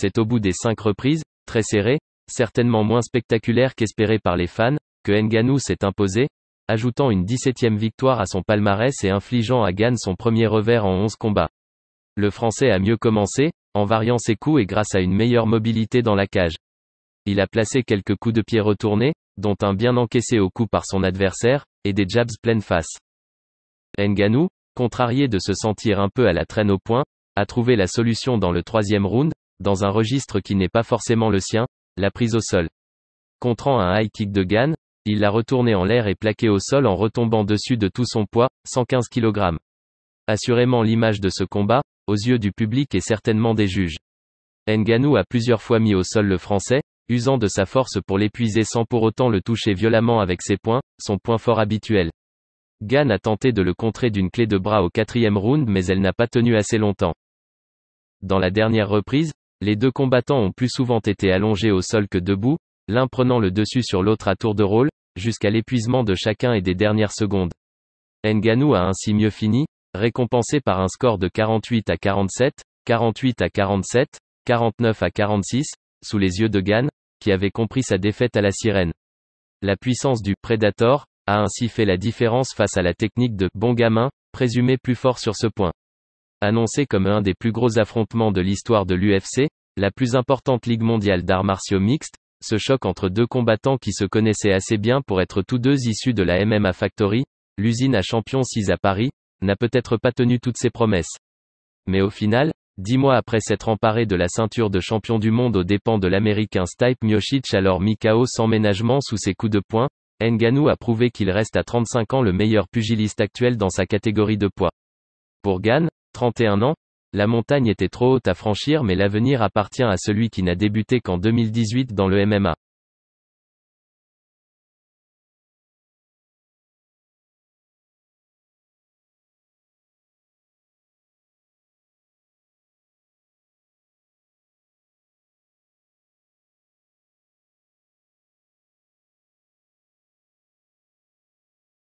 c'est au bout des cinq reprises, très serrées, certainement moins spectaculaires qu'espérées par les fans, que Nganou s'est imposé, ajoutant une 17e victoire à son palmarès et infligeant à Gann son premier revers en 11 combats. Le Français a mieux commencé, en variant ses coups et grâce à une meilleure mobilité dans la cage. Il a placé quelques coups de pied retournés, dont un bien encaissé au cou par son adversaire, et des jabs pleine face. Nganou, contrarié de se sentir un peu à la traîne au point, a trouvé la solution dans le troisième round, dans un registre qui n'est pas forcément le sien, la prise au sol. Contrant un high kick de Gan, il l'a retourné en l'air et plaqué au sol en retombant dessus de tout son poids, 115 kg. Assurément l'image de ce combat, aux yeux du public et certainement des juges. Nganou a plusieurs fois mis au sol le français, usant de sa force pour l'épuiser sans pour autant le toucher violemment avec ses poings, son point fort habituel. Gan a tenté de le contrer d'une clé de bras au quatrième round mais elle n'a pas tenu assez longtemps. Dans la dernière reprise, les deux combattants ont plus souvent été allongés au sol que debout, l'un prenant le dessus sur l'autre à tour de rôle, jusqu'à l'épuisement de chacun et des dernières secondes. Nganou a ainsi mieux fini, récompensé par un score de 48 à 47, 48 à 47, 49 à 46, sous les yeux de Gan, qui avait compris sa défaite à la sirène. La puissance du Predator a ainsi fait la différence face à la technique de bon gamin, présumé plus fort sur ce point. Annoncé comme un des plus gros affrontements de l'histoire de l'UFC, la plus importante ligue mondiale d'arts martiaux mixtes, ce choc entre deux combattants qui se connaissaient assez bien pour être tous deux issus de la MMA Factory, l'usine à champions 6 à Paris, n'a peut-être pas tenu toutes ses promesses. Mais au final, dix mois après s'être emparé de la ceinture de champion du monde aux dépens de l'américain Stipe Miocic alors Mikao sans ménagement sous ses coups de poing, Nganou a prouvé qu'il reste à 35 ans le meilleur pugiliste actuel dans sa catégorie de poids. Pour Gann, 31 ans, la montagne était trop haute à franchir mais l'avenir appartient à celui qui n'a débuté qu'en 2018 dans le MMA.